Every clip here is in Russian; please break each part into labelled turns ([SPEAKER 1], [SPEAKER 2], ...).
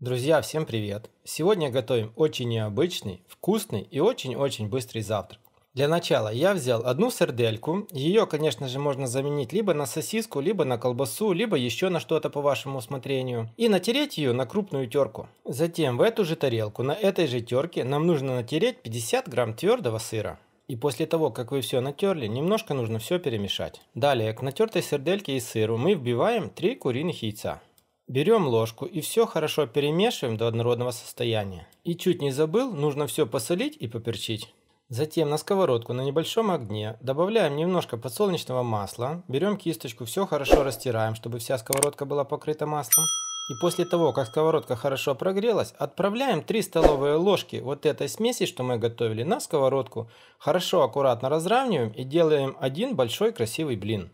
[SPEAKER 1] Друзья, всем привет! Сегодня готовим очень необычный, вкусный и очень-очень быстрый завтрак. Для начала я взял одну сардельку, ее, конечно же, можно заменить либо на сосиску, либо на колбасу, либо еще на что-то по вашему усмотрению, и натереть ее на крупную терку. Затем в эту же тарелку, на этой же терке, нам нужно натереть 50 грамм твердого сыра. И после того, как вы все натерли, немножко нужно все перемешать. Далее, к натертой сардельке и сыру мы вбиваем 3 куриных яйца. Берем ложку и все хорошо перемешиваем до однородного состояния. И чуть не забыл, нужно все посолить и поперчить. Затем на сковородку на небольшом огне добавляем немножко подсолнечного масла, берем кисточку, все хорошо растираем, чтобы вся сковородка была покрыта маслом. И после того, как сковородка хорошо прогрелась, отправляем 3 столовые ложки вот этой смеси, что мы готовили, на сковородку. Хорошо аккуратно разравниваем и делаем один большой красивый блин.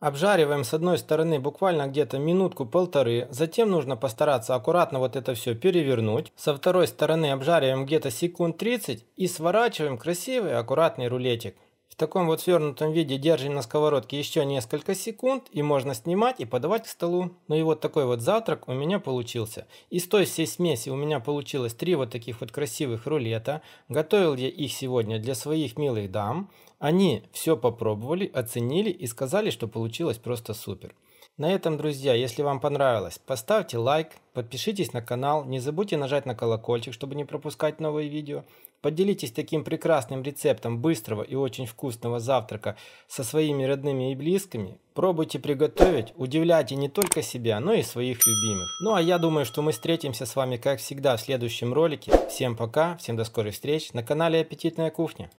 [SPEAKER 1] Обжариваем с одной стороны буквально где-то минутку-полторы, затем нужно постараться аккуратно вот это все перевернуть. Со второй стороны обжариваем где-то секунд 30 и сворачиваем красивый аккуратный рулетик. В таком вот свернутом виде держим на сковородке еще несколько секунд, и можно снимать и подавать к столу. Ну и вот такой вот завтрак у меня получился. Из той всей смеси у меня получилось три вот таких вот красивых рулета. Готовил я их сегодня для своих милых дам. Они все попробовали, оценили и сказали, что получилось просто супер. На этом, друзья, если вам понравилось, поставьте лайк, подпишитесь на канал, не забудьте нажать на колокольчик, чтобы не пропускать новые видео. Поделитесь таким прекрасным рецептом быстрого и очень вкусного завтрака со своими родными и близкими. Пробуйте приготовить, удивляйте не только себя, но и своих любимых. Ну а я думаю, что мы встретимся с вами, как всегда, в следующем ролике. Всем пока, всем до скорых встреч на канале Аппетитная кухня.